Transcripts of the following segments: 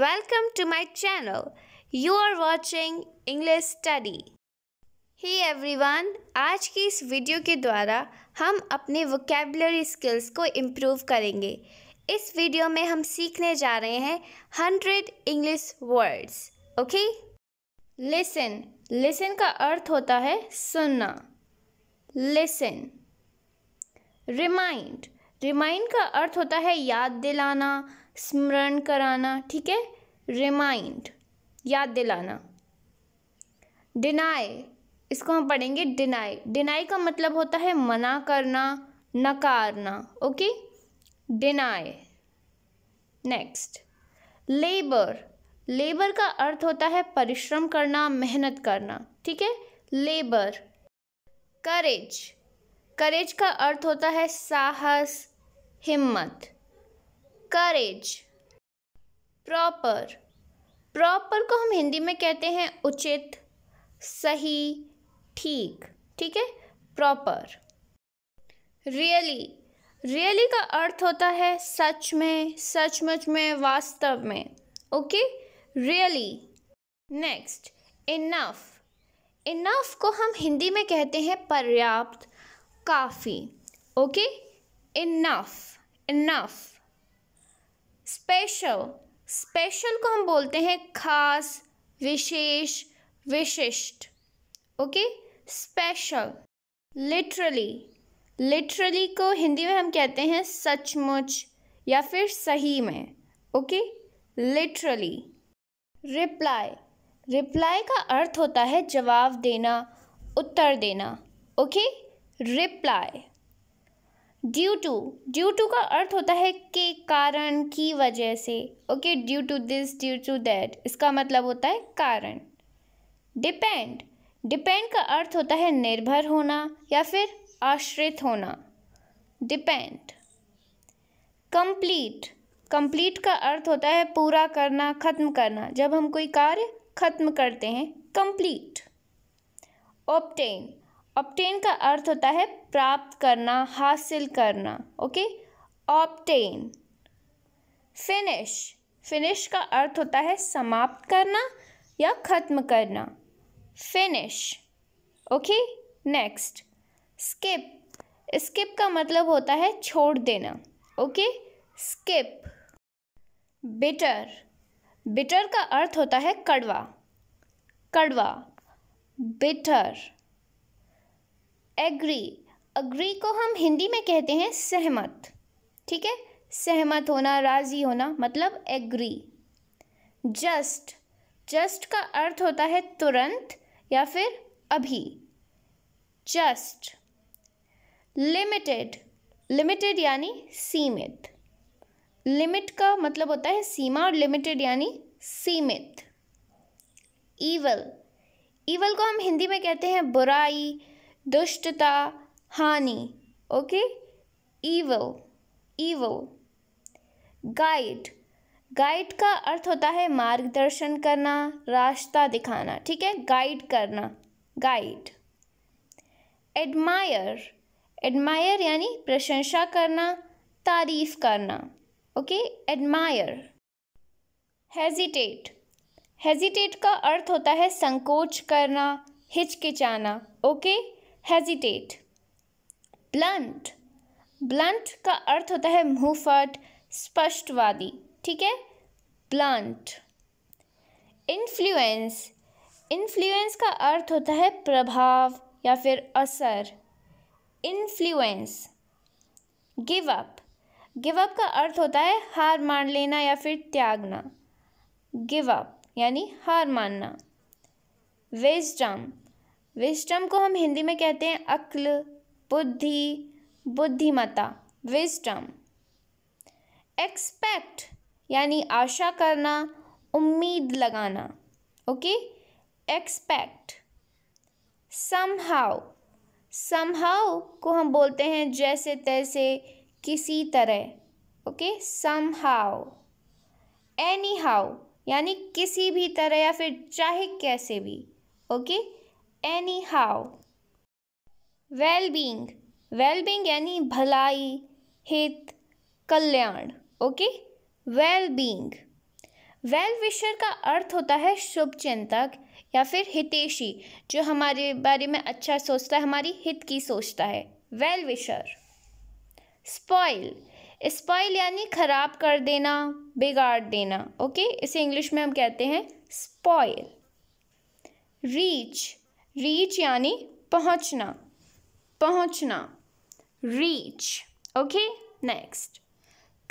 Welcome to my channel. You are watching English Study. He hey everyone आज की इस video के द्वारा हम अपने वोकेबलरी स्किल्स को इम्प्रूव करेंगे इस वीडियो में हम सीखने जा रहे हैं hundred English words okay listen listen का अर्थ होता है सुनना लिसन रिमाइंड रिमाइंड का अर्थ होता है याद दिलाना स्मरण कराना ठीक है रिमाइंड याद दिलाना डिनाई इसको हम पढ़ेंगे डिनाई डिनाई का मतलब होता है मना करना नकारना okay deny next labour labour का अर्थ होता है परिश्रम करना मेहनत करना ठीक है लेबर करेज करेज का अर्थ होता है साहस हिम्मत करेज प्रॉपर प्रॉपर को हम हिंदी में कहते हैं उचित सही ठीक ठीक है प्रॉपर रियली रियली का अर्थ होता है सच में सचमुच में वास्तव में okay really next enough enough को हम हिंदी में कहते हैं पर्याप्त काफ़ी okay enough enough special special को हम बोलते हैं खास विशेष विशिष्ट ओके स्पेशल लिटरली लिटरली को हिंदी में हम कहते हैं सचमुच या फिर सही में ओके लिटरली रिप्लाई रिप्लाई का अर्थ होता है जवाब देना उत्तर देना okay reply due to due to का अर्थ होता है के कारण की वजह से okay due to this due to that इसका मतलब होता है कारण डिपेंड डिपेंड का अर्थ होता है निर्भर होना या फिर आश्रित होना डिपेंड कंप्लीट कंप्लीट का अर्थ होता है पूरा करना ख़त्म करना जब हम कोई कार्य ख़त्म करते हैं कंप्लीट ऑप्टेन ऑप्टेन का अर्थ होता है प्राप्त करना हासिल करना ओके ऑप्टेन फिनिश फिनिश का अर्थ होता है समाप्त करना या ख़त्म करना finish okay next skip skip का मतलब होता है छोड़ देना ओके स्किप बिटर बिटर का अर्थ होता है कड़वा कड़वा बिटर एग्री अग्री को हम हिंदी में कहते हैं सहमत ठीक है सहमत होना राज़ी होना मतलब एग्री जस्ट जस्ट का अर्थ होता है तुरंत या फिर अभी जस्ट लिमिटेड लिमिटेड यानी सीमित लिमिट का मतलब होता है सीमा और लिमिटेड यानी सीमित ईवल ईवल को हम हिंदी में कहते हैं बुराई दुष्टता हानि okay evil evil guide guide का अर्थ होता है मार्गदर्शन करना रास्ता दिखाना ठीक है गाइड करना गाइड एडमायर एडमायर यानी प्रशंसा करना तारीफ करना ओके एडमायर हेजिटेट हेजिटेट का अर्थ होता है संकोच करना हिचकिचाना okay okay? Hesitate blunt blunt का अर्थ होता है मुहफट स्पष्टवादी ठीक है ब्लंट इन्फ्लुएंस इन्फ्लुएंस का अर्थ होता है प्रभाव या फिर असर influence give up give up का अर्थ होता है हार मान लेना या फिर त्यागना गिव अप यानी हार मानना विजडम विस्टम को हम हिंदी में कहते हैं अक्ल बुद्धि बुद्धिमता विस्टम एक्सपेक्ट यानी आशा करना उम्मीद लगाना ओके एक्सपेक्ट समहाउ समहाउ को हम बोलते हैं जैसे तैसे किसी तरह ओके समहाउ एनी हाउ यानी किसी भी तरह या फिर चाहे कैसे भी okay okay? How well being well being यानी भलाई हित कल्याण okay well being well wisher का अर्थ होता है शुभ चिंतक या फिर हितेशी जो हमारे बारे में अच्छा सोचता है हमारी हित की सोचता है वेल विशर स्पॉइल स्पॉइल यानी खराब कर देना बिगाड़ देना ओके इसे इंग्लिश में हम कहते हैं स्पॉइल रीच रीच यानी पहुंचना पहुंचना reach okay next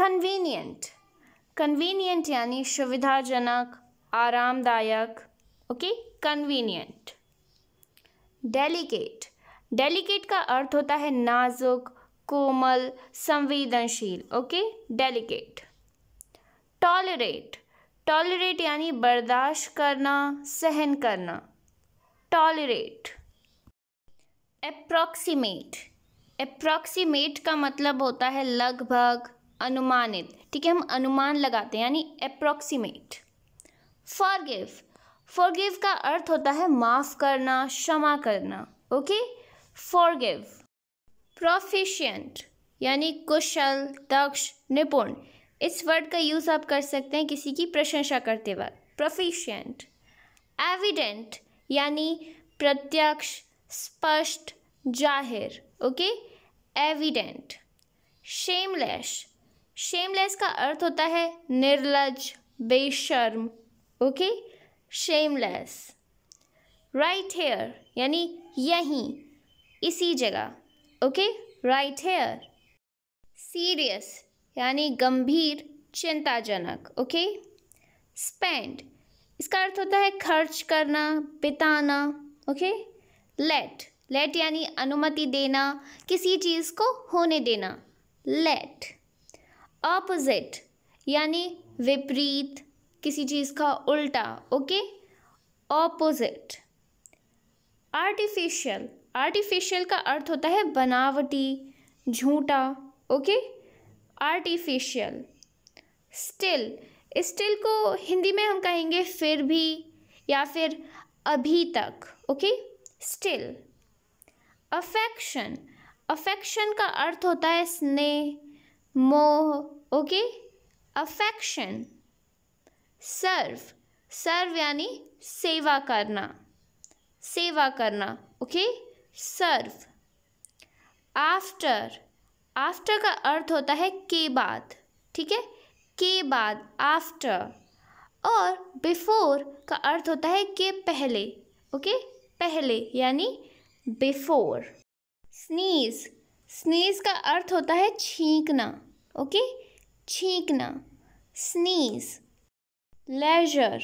convenient convenient यानी सुविधाजनक आरामदायक ओके कन्वीनियंट डेलीकेट डेलीकेट का अर्थ होता है नाजुक कोमल संवेदनशील ओके डेलीकेट टॉलरेट टॉलरेट यानी बर्दाश्त करना सहन करना टॉलरेट अप्रॉक्सीमेट अप्रॉक्सीमेट का मतलब होता है लगभग अनुमानित ठीक है हम अनुमान लगाते हैं यानी अप्रॉक्सीमेट फॉरगिव फॉरगिव का अर्थ होता है माफ़ करना क्षमा करना ओके फॉरगिव प्रोफिशियंट यानी कुशल दक्ष निपुण इस वर्ड का यूज़ आप कर सकते हैं किसी की प्रशंसा करते वक्त प्रोफिशियंट एविडेंट यानी प्रत्यक्ष स्पष्ट जाहिर ओके एविडेंट शेमलेस शेमलेस का अर्थ होता है निर्लज बेशर्म ओके शेमलेस राइट हेयर यानी यहीं इसी जगह ओके राइट हेयर सीरियस यानी गंभीर चिंताजनक ओके स्पेंड इसका अर्थ होता है खर्च करना बिताना ओके लेट लेट यानी अनुमति देना किसी चीज़ को होने देना लेट ऑपोजिट यानी विपरीत किसी चीज़ का उल्टा ओके ऑपोजिट आर्टिफिशियल आर्टिफिशियल का अर्थ होता है बनावटी झूठा ओके आर्टिफिशियल स्टिल स्टिल को हिंदी में हम कहेंगे फिर भी या फिर अभी तक ओके स्टिल अफेक्शन अफेक्शन का अर्थ होता है स्नेह मोह ओके अफेक्शन सर्व सर्व यानी सेवा करना सेवा करना ओके सर्व आफ्टर आफ्टर का अर्थ होता है के बाद ठीक है के बाद आफ्टर और बिफोर का अर्थ होता है के पहले ओके पहले यानी बिफोर स्नीज स्नीज का अर्थ होता है छींकना ओके छींकना स्नीज लेजर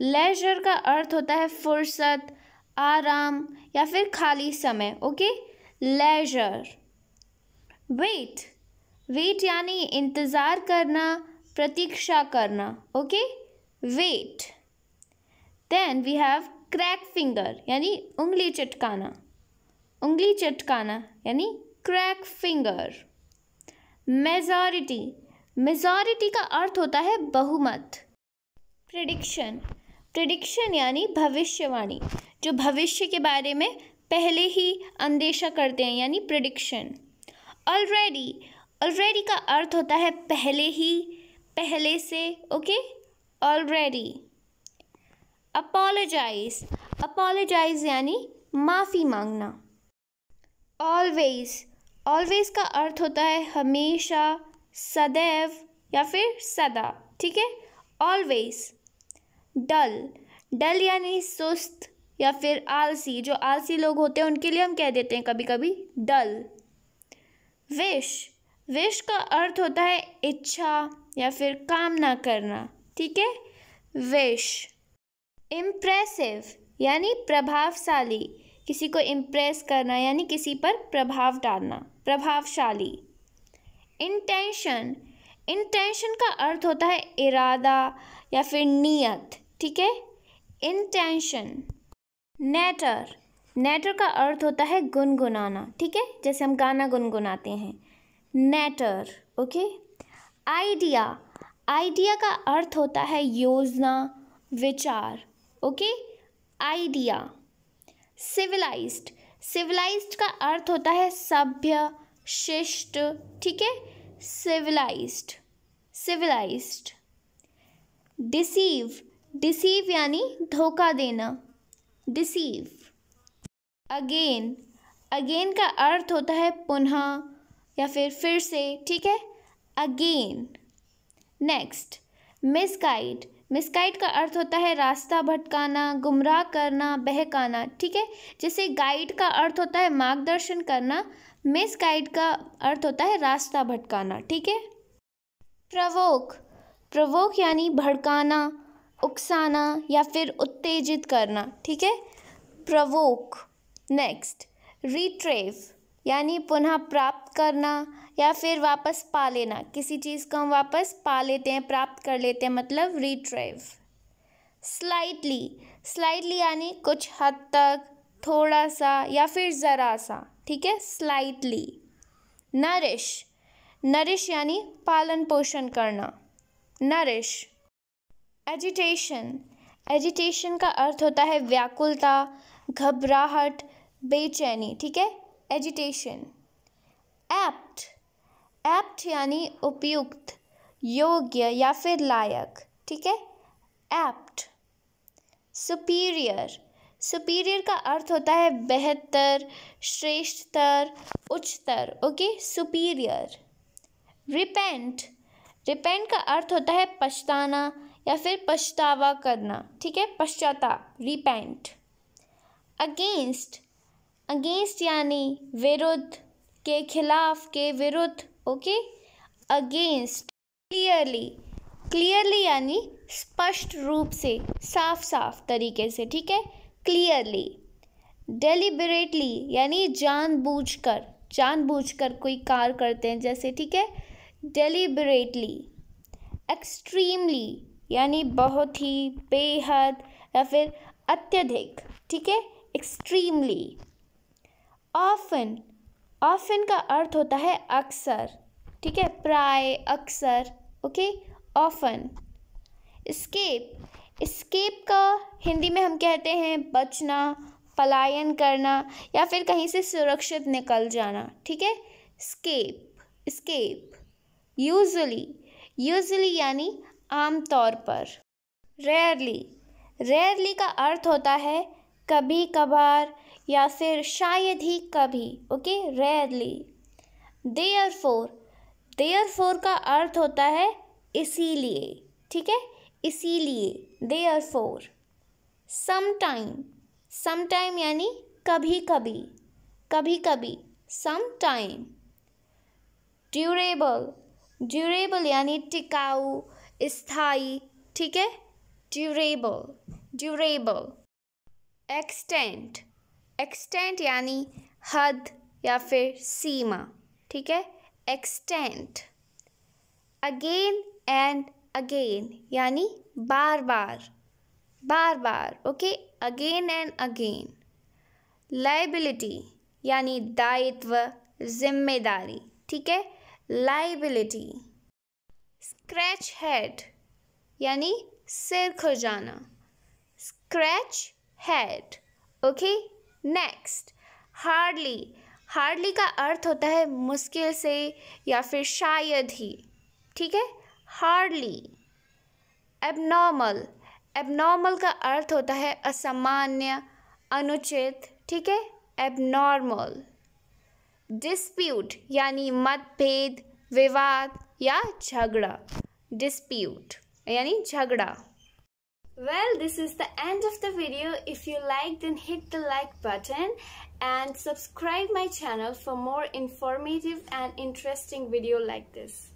लेजर का अर्थ होता है फुर्सत आराम या फिर खाली समय ओके लेजर वेट वेट यानी इंतज़ार करना प्रतीक्षा करना okay wait then we have crack finger यानी उंगली चटकाना उंगली चटकाना यानी क्रैक फिंगर मेजॉरिटी मेजॉरिटी का अर्थ होता है बहुमत प्रिडिक्शन प्रिडिक्शन यानी भविष्यवाणी जो भविष्य के बारे में पहले ही अंदेशा करते हैं यानी प्रिडिक्शन ऑलरेडी ऑलरेडी का अर्थ होता है पहले ही पहले से ओके ऑलरेडी अपोलोजाइज अपोलोजाइज यानी माफ़ी मांगना ऑलवेज ऑलवेज का अर्थ होता है हमेशा सदैव या फिर सदा ठीक है ऑलवेज डल डल यानी सुस्त या फिर आलसी जो आलसी लोग होते हैं उनके लिए हम कह देते हैं कभी कभी डल विश विश का अर्थ होता है इच्छा या फिर कामना करना ठीक है विश इम्प्रेसिव यानी प्रभावशाली किसी को इम्प्रेस करना यानी किसी पर प्रभाव डालना प्रभावशाली इंटेंशन इंटेंशन का अर्थ होता है इरादा या फिर नियत ठीक है इंटेंशन नेटर नेटर का अर्थ होता है गुनगुनाना ठीक है जैसे हम गाना गुनगुनाते हैं नेटर ओके आइडिया आइडिया का अर्थ होता है योजना विचार ओके आइडिया सिविलाइज्ड सिविलाइज्ड का अर्थ होता है सभ्य शिष्ट ठीक है सिविलाइज्ड सिविलाइज्ड डिसीव डिसीव यानी धोखा देना डिसीव अगेन अगेन का अर्थ होता है पुनः या फिर फिर से ठीक है again next misguide misguide का अर्थ होता है रास्ता भटकाना गुमराह करना बहकाना ठीक है जैसे गाइड का अर्थ होता है मार्गदर्शन करना मिस गाइड का अर्थ होता है रास्ता भटकाना ठीक है प्रवोक प्रवोक यानी भड़काना उकसाना या फिर उत्तेजित करना ठीक है प्रवोक नेक्स्ट रिट्रेव यानी पुनः प्राप्त करना या फिर वापस पा लेना किसी चीज़ को हम वापस पा लेते हैं प्राप्त कर लेते हैं मतलब रिट्राइव स्लाइटली स्लाइटली यानी कुछ हद तक थोड़ा सा या फिर ज़रा सा ठीक है स्लाइटली नरिश नरिश यानी पालन पोषण करना नरिश एजिटेशन एजिटेशन का अर्थ होता है व्याकुलता घबराहट बेचैनी ठीक है एजिटेशन एप्ट एप्ट यानी उपयुक्त योग्य या फिर लायक ठीक है एप्ट सुपीरियर सुपीरियर का अर्थ होता है बेहतर श्रेष्ठतर उच्चतर ओके सुपीरियर रिपेंट रिपेंट का अर्थ होता है पछताना या फिर पछतावा करना ठीक है पश्चाताप रिपेंट अगेंस्ट अगेंस्ट यानी विरुद्ध के खिलाफ के विरुद्ध ओके अगेंस्ट क्लियरली क्लियरली यानी स्पष्ट रूप से साफ साफ तरीके से ठीक है क्लियरली डेलीबरेटली यानी जानबूझकर जानबूझकर कोई कार्य करते हैं जैसे ठीक है डेलीबरेटली एक्सट्रीमली यानी बहुत ही बेहद या फिर अत्यधिक ठीक है एक्सट्रीमली ऑफन ऑफन का अर्थ होता है अक्सर ठीक है प्राय अक्सर ओके ऑफन स्केप स्केप का हिंदी में हम कहते हैं बचना पलायन करना या फिर कहीं से सुरक्षित निकल जाना ठीक है स्केप स्केप यूजली यूजली यानी आमतौर पर रेयरली रेयरली का अर्थ होता है कभी कभार या फिर शायद ही कभी okay rarely therefore therefore का अर्थ होता है इसीलिए ठीक है इसीलिए देयर फोर समाइम समटाइम यानी कभी कभी कभी कभी सम टाइम ड्यूरेबल ड्यूरेबल यानी टिकाऊ स्थाई ठीक है ड्यूरेबल ड्यूरेबल एक्सटेंट एक्सटेंट यानी हद या फिर सीमा ठीक है एक्सटेंट अगेन एंड अगेन यानी बार बार बार बार okay again and again liability यानी दायित्व जिम्मेदारी ठीक है लाइबिलिटी स्क्रैच हेड यानी सिर खुर जाना scratch head okay next hardly hardly का अर्थ होता है मुश्किल से या फिर शायद ही ठीक है हार्डली एबनॉर्मल एबनॉर्मल का अर्थ होता है असामान्य अनुचित ठीक है एबनॉर्मल डिस्प्यूट यानी मतभेद विवाद या झगड़ा डिस्प्यूट यानी झगड़ा Well, this is the end of the video. If you like, then hit the like button and subscribe my channel for more informative and interesting video like this.